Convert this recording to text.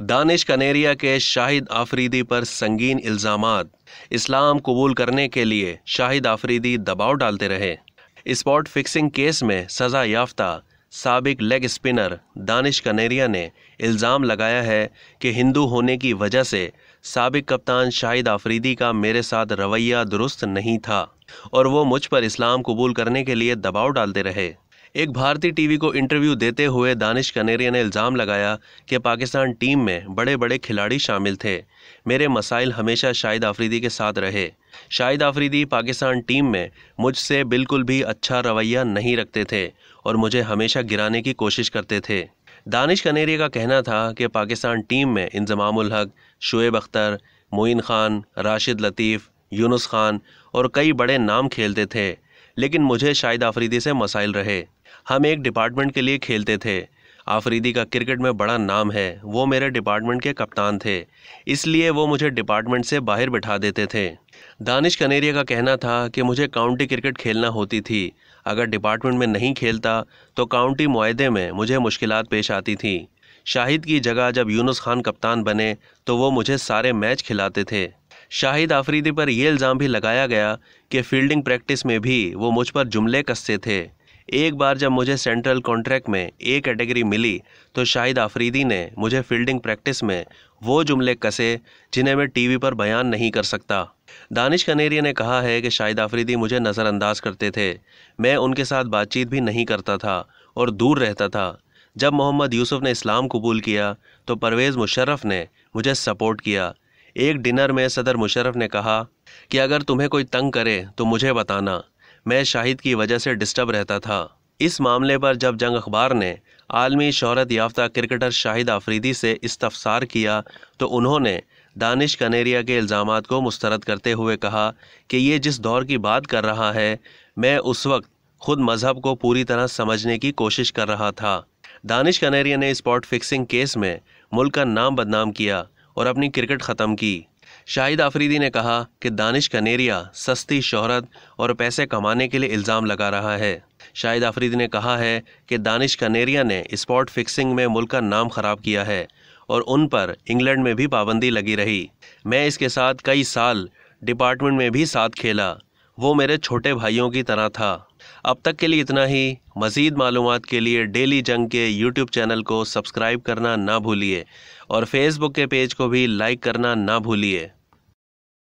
दानिश कनेरिया के शाहिद आफरीदी पर संगीन इल्ज़ाम इस्लाम कबूल करने के लिए शाहिद आफरीदी दबाव डालते रहे स्पॉट फिक्सिंग केस में सज़ा याफ्ता सबक लेग स्पिनर दानिश कनेरिया ने इल्ज़ाम लगाया है कि हिंदू होने की वजह से सबक कप्तान शाहिद आफरीदी का मेरे साथ रवैया दुरुस्त नहीं था और वो मुझ पर इस्लाम कबूल करने के लिए दबाव डालते रहे एक भारतीय टीवी को इंटरव्यू देते हुए दानिश कनेरिया ने इल्ज़ाम लगाया कि पाकिस्तान टीम में बड़े बड़े खिलाड़ी शामिल थे मेरे मसाइल हमेशा शाहिद आफरीदी के साथ रहे शाहिद आफरीदी पाकिस्तान टीम में मुझसे बिल्कुल भी अच्छा रवैया नहीं रखते थे और मुझे हमेशा गिराने की कोशिश करते थे दानिश कनेरिया का कहना था कि पाकिस्तान टीम में इंजमामुल हक शुएब अख्तर मोइन खान राशिद लतीफ़ यूनुस खान और कई बड़े नाम खेलते थे लेकिन मुझे शाहिद आफरीदी से मसाइल रहे हम एक डिपार्टमेंट के लिए खेलते थे आफरीदी का क्रिकेट में बड़ा नाम है वो मेरे डिपार्टमेंट के कप्तान थे इसलिए वो मुझे डिपार्टमेंट से बाहर बिठा देते थे दानिश कनेरिया का कहना था कि मुझे काउंटी क्रिकेट खेलना होती थी अगर डिपार्टमेंट में नहीं खेलता तो काउंटी माहदे में मुझे मुश्किल पेश आती थी शाहिद की जगह जब यूनुस खान कप्तान बने तो वो मुझे सारे मैच खिलाते थे शाहिद आफरीदी पर यह इल्ज़ाम भी लगाया गया कि फील्डिंग प्रैक्टिस में भी वो मुझ पर जुमले कसते थे एक बार जब मुझे सेंट्रल कॉन्ट्रैक्ट में ए कैटेगरी मिली तो शाहिद आफरीदी ने मुझे फील्डिंग प्रैक्टिस में वो जुमले कसे जिन्हें मैं टीवी पर बयान नहीं कर सकता दानिश कनेरिया ने कहा है कि शाहिद आफरीदी मुझे नज़रअंदाज करते थे मैं उनके साथ बातचीत भी नहीं करता था और दूर रहता था जब मोहम्मद यूसुफ ने इस्लाम कबूल किया तो परवेज़ मुशर्रफ ने मुझे सपोर्ट किया एक डिनर में सदर मुशर्रफ ने कहा कि अगर तुम्हें कोई तंग करे तो मुझे बताना मैं शाहिद की वजह से डिस्टर्ब रहता था इस मामले पर जब जंग अखबार ने आलमी शहरत याफ्ता क्रिकेटर शाहिद आफरीदी से इस्तफसार किया तो उन्होंने दानिश कनेरिया के इल्ज़ाम को मुस्तरद करते हुए कहा कि ये जिस दौर की बात कर रहा है मैं उस वक्त खुद मज़हब को पूरी तरह समझने की कोशिश कर रहा था दानिश कनेरिया ने स्पॉट फिक्सिंग केस में मुल्क का नाम बदनाम किया और अपनी क्रिकेट ख़त्म की शाहिद आफरीदी ने कहा कि दानिश कनेरिया सस्ती शोहरत और पैसे कमाने के लिए इल्ज़ाम लगा रहा है शाहिद आफरीदी ने कहा है कि दानिश कनेरिया ने स्पॉट फिक्सिंग में मुल्क का नाम ख़राब किया है और उन पर इंग्लैंड में भी पाबंदी लगी रही मैं इसके साथ कई साल डिपार्टमेंट में भी साथ खेला वो मेरे छोटे भाइयों की तरह था अब तक के लिए इतना ही मज़ीद मालूम के लिए डेली जंग के यूट्यूब चैनल को सब्सक्राइब करना ना भूलिए और फेसबुक के पेज को भी लाइक करना ना भूलिए